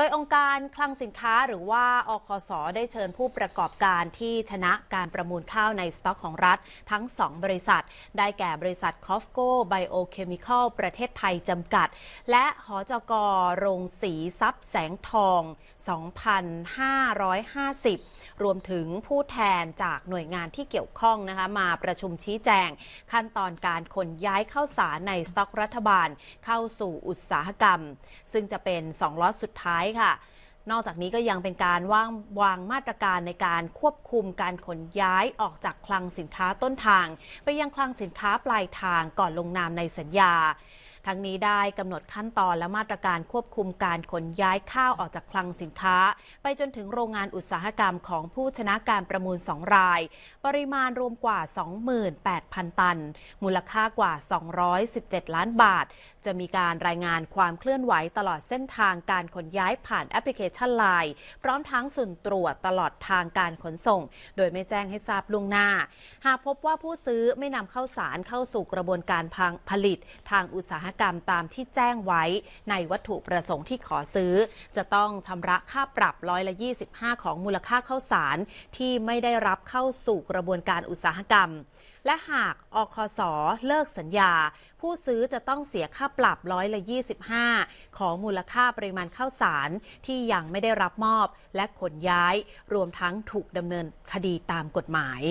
โดยองค์การคลังสินค้าหรือว่าอคสอได้เชิญผู้ประกอบการที่ชนะการประมูลข้าวในสต็อกของรัฐทั้ง 2 บริษัท ได้แก่บริษัทคอฟโกไบโอเคมีคอลประเทศไทยจำกัด และหอจกโรงสีทรัพย์แสงทอง 2550 รวมถึงผู้แทนจากหน่วยงานที่เกี่ยวข้องนะคะมาประชุมชี้แจง ขั้นตอนการขนย้ายเข้าสารในสต็อกรัฐบาลเข้าสู่อุตสาหกรรม ซึ่งจะเป็น 2ล็อตสุดท้ายค่ะนอกจากนี้ก็ยังเป็นการวางวางมาตรการในการควบคุมการขนย้ายออกจากคลังสินค้าต้นทางไปยังคลังสินค้าปลายทางก่อนลงนามในสัญญาทั้งนี้ได้กำหนดขั้นตอนและมาตรการควบคุมการขนย้ายข้าวออกจากคลังสินค้า ไปจนถึงโรงงานอุตสาหกรรมของผู้ชนะการประมูล2ราย ปริมาณรวมกว่า 28,000 ตัน มูลค่ากว่า 217 ล้านบาท จะมีการรายงานความเคลื่อนไหวตลอดเส้นทางการขนย้ายผ่านแอปพลิเคชันไลน์พร้อมทั้งส่วนตรวจตลอดทางการขนส่ง โดยไม่แจ้งให้ทราบล่วงหน้า หากพบว่าผู้ซื้อไม่นำเข้าสารเข้าสู่กระบวนการผลิต ทางอุตสาหกรรมตามที่แจ้งไว้ในวัตถุประสงค์ที่ขอซื้อ จะต้องชำระค่าปรับร้อยละ 25 ของมูลค่าเข้าสาร ที่ไม่ได้รับเข้าสู่กระบวนการอุตสาหกรรม และหากอคส เลิกสัญญา ผู้ซื้อจะต้องเสียค่าปรับร้อยละ 25 ของมูลค่าปริมาณข้าวสาร ที่ยังไม่ได้รับมอบและขนย้ายรวมทั้งถูกดำเนินคดีตามกฎหมาย